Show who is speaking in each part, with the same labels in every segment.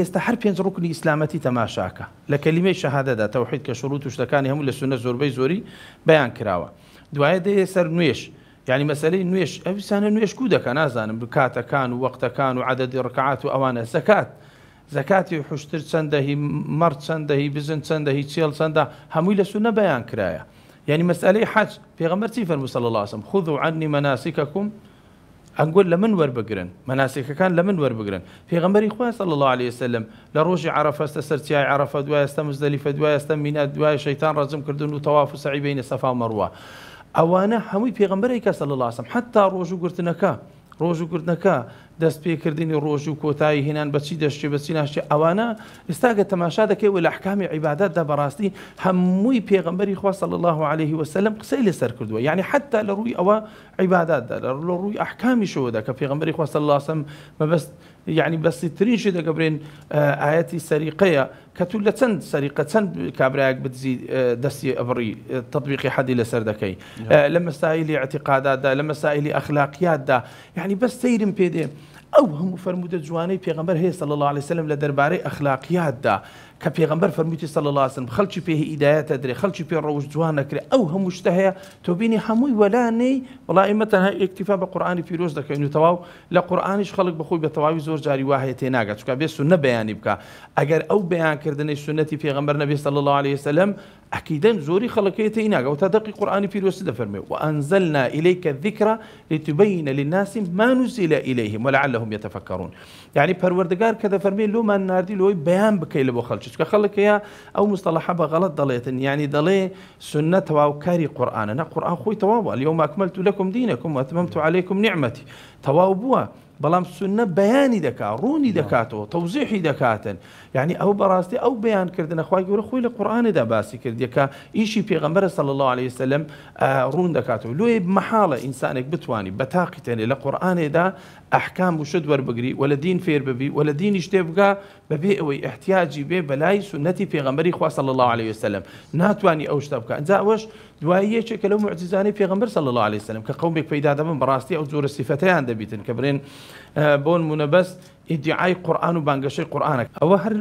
Speaker 1: يستحر بين ركن إسلامتي تماشاكا لكلمة شهادة دا توحيد كشروط وشتكان هم للسنة زوربي زوري بيان كراوة دعاية دي سر نويش يعني مسألة نويش أبي سانا نويش كودا كان أزان بكاتا كان ووقتا كان وعدد ركعات واوان زكاة زكاة حشتر صندهي مرت صندهي بزن صندهي تشيل صنده هم للسنة بيان كراوة يعني مسألة حج في غمرتي فرمو صلى الله عليه وسلم خذوا عني مناسككم ئەنگۆل لە من وەربگرن مەناسێکەکان لە من وەربگرن پێغمبەری خواست لە الله عليه وسلم لە ڕۆژی عرفەستە سەرچای عرفە دوای ئێستا مزدەلیفە دوای ئێستا مینا دوای شەیتان ڕزم کردن و تەواف و سعی بینە سەفا مەڕوە ئەوانە هەمووی پێغمبەری کەسە لە لاسم حتا ڕۆژ و گرتنەکە ڕۆژ و کردنەکە دەست پێکردنی ڕۆژ و کۆتایی هێنان بەچی دەشتی بەچی ناشتی ئەوانە ئێستاگە تەماشا دەکەی و لە حکامی عیباداتدا بەڕاستی هەمووی پێغمبەری خواصل الله عليه وسلم قسەی لەسەر کردووە یعنی حتا لە ڕووی ئەوە عیباداتدا لە ڕووی ئەحکامی شەوەدا کە پێغمبەری خواصل اللهسم مەبەست یعنی يعني بەستی تریشی دەگەبرێن ئاەتی آه، سەریقەیە کە تو لە چەند سەریقە چەند کابراایك بدزی آه، دەستی ئەبڕی آه، تطببیقی حەدی نعم. لما دەکەی اعتقادات دا لما لە أخلاقيات دا يعني بس تيرم بيدي او هم فرمود جوانی پیغمبر هی صلی الله علیه لدرباره عليهسلم لە دەربارەی ئەخلاقیاتدا کە پێغمبەر فرەرموتی سەڵ لاسم خەلکی پێ ئیدایەتە درێ خەلکی پێ ڕەوش جوان نەکرێ ئەو هەموو شتە هەیە تۆ بینی هەمووی وەلانەی وڵائمە تەنها ئێکتیفا بە قورآانی پیرۆز دەکەین و تەواو لە قورآانیش خلق بخوی به تواوی زور جاری واهەیە تێناگات چکە بێ سونە بەیانی اگر او بیان کردنی سونەتی پیغمبر نبی صلی الله عليه وسلم أكيد زوري خلق يتيناك أو تدقي قرآني في الوسط فرمي وأنزلنا إليك الذكرى لتبين للناس ما نزل إليهم ولعلهم يتفكرون يعني بروردقار كذا فرمي لو ما ناردي لو بيان بكي لبو خلقك خلق يا أو مصطلحة بغلط ضليت يعني ضلي سنة وكاري قرآن أنا قرآن خوي تواب اليوم أكملت لكم دينكم وأتممت عليكم نعمتي توابوا بەڵام سونە بەیانی دەکات ڕوونی دەکاتەوە تەوزیحی دەکاتن یعنی ئەو بەڕاستی ئەو بەیانکردنە خخوای گەورە خۆی لە قورآاندا باسی کردیەکە ئیشی پێغمبەر سەڵ الله عليه وسلم ڕوون دەکاتەوە لێ مححاڵە ئینسانێک بتانی بەتاقیتێنێ لە قورآانێدا ئەحکام وشت وەربگری وە لە دین فێر ببی وە لە دینی شتێ بگا ببي او احتياجي احتیاجی بلاي سنتي في غمر خوا صلى الله عليه وسلم ناتوانانی ئەو شتە بکە ئەنجاوەش دوایی یەکێکە معجزاني في غمر صلى الله عليه وسلم کە قومێک پیدا دەبن بەڕاستی ئەو جۆرە سیفەتیان دەبیتن کە برێن اه، بۆن مونەبەست ئیدعای قورآن و بانگەشەی قورآانە ئەوە هەر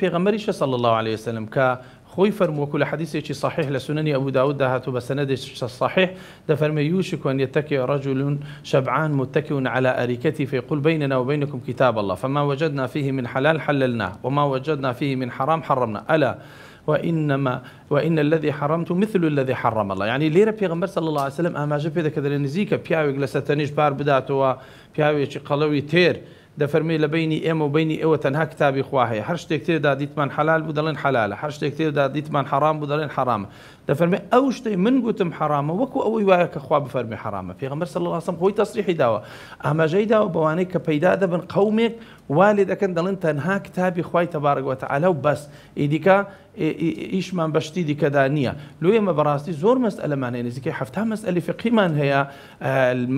Speaker 1: في غمر صلى الله عليه وسلم ك خوي فەرمووەکو لە صحيح صحیح ابو سننی ئەبوو داود داهاتوو صحيح ده فرمي يوشك ان يتكئ رجل شبعان متكئ على أريكته فيقول بيننا وبينكم كتاب الله فما وجدنا فيه من حلال حللناه وما وجدنا فيه من حرام حرمنا ألا وإنما وإن الذي حرمت مثل الذي حرم الله يعني ليرة غمر صلى الله عليه وسلم أما جبت هذا كذا نزيك بياوك لستنيش بار بداتو بياوي قلوي تير دەفەرمی لە بینی ئێمە و بینی ئێوە إيوة تەنها کتابی خواهەیە هەر شتێک تێدا دیتمان حلال بوو دەڵێن حلالە هەر شتێک تێدا من حرام بوو دەڵێن حرامە دەفەرمێ ئەو شتەی من گوتم حرامە وەکو ئەوەی وایە کە خوا حرامة حرامە پێغمبەر صلی الله علیه خۆی تصریحی داوە ئاماژەی داوە بەوانەی کە پەیدا بن قومێک والد دەکەن دەڵێن تنها کتابی خوای تەبارەگوتە علاو بەس ئیدیکە ايش من بشتي دي كذا نية لو يما زور مسألة ما بەڕاستی زۆر مەسئلەمانەیە نزیکەی هەفتا مەسئلی فقیمان هەیە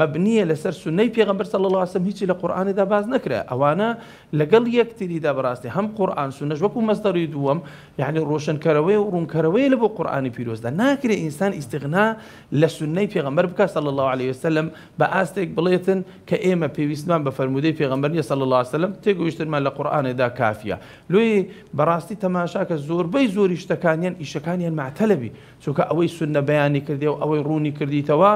Speaker 1: مەبنیە لەسەر سنەی پێغمبەر صلى الله عليه وسلم هيك لە قورآانیدا باز نكرة أو أنا نکرێ ئەوانە لەگەڵ یەکتریدا بەڕاستی هەم قورآن سنەش وەکو مەستەری دووەم یعنی يعني ڕۆشنکەرەوەی و ڕوونکەرەوەی لە بۆ قورآانی پیرۆزدا ناکرێ إنسان استغناء لسنة سنەی پێغمبەر بك صلى الله عليه وسلم بە بليتن بڵێتن کە وسمان پێویستمان في فەرمودەی صلى الله عليه وسلم تێگەیشتمان لە كافية لو لوی تماشاك الزور بي زۆری شتەکانیان ئیشەکانیان معتەلەبی چونکە ئەوەی سنە بەیانی کردی و ئەوەی ڕوونی کردیتەوە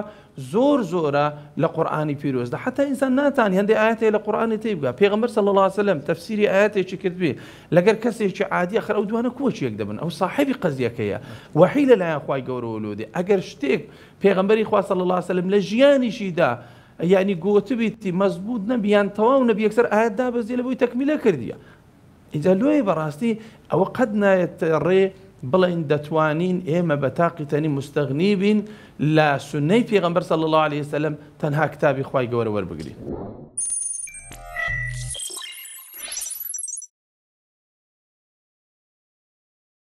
Speaker 1: زۆر زۆرە لە قورآانی پیرۆزدا حتا ئینسان ناتان هەندێک ئاەتێ لە قورآانی تێ بگە پێغمبەر سەڵ الله سلم تەفسیری ئاەتێکی کردبێ لەگەر کەسێکی عادی خەر ئەو دوانە کۆچێک دەبن ئەو صاحبی قزیەکەیە وحی لە لایەن خخوای گەورەوە لۆدێ ئەگەر شتێک پێغمبەری خوا سەڵ الله سلم لە ژیانیشیدا ینی گۆتبیتی مەزبوط نەبییان تەواو نەبی یەکسەر ئاەتدا بەزیێ لەبووی تەکمیلە کردیە. ئیجا لۆی بەڕاستی ئەوە قەت نایەتە ڕێ بڵین دەتوانین ئێمە بە تاقیتەنی مستەغنی بین لە سنەی پێغمبەر سەڵ الله عليه وسلم تەنها کتابی خی گەورە وەربگرین.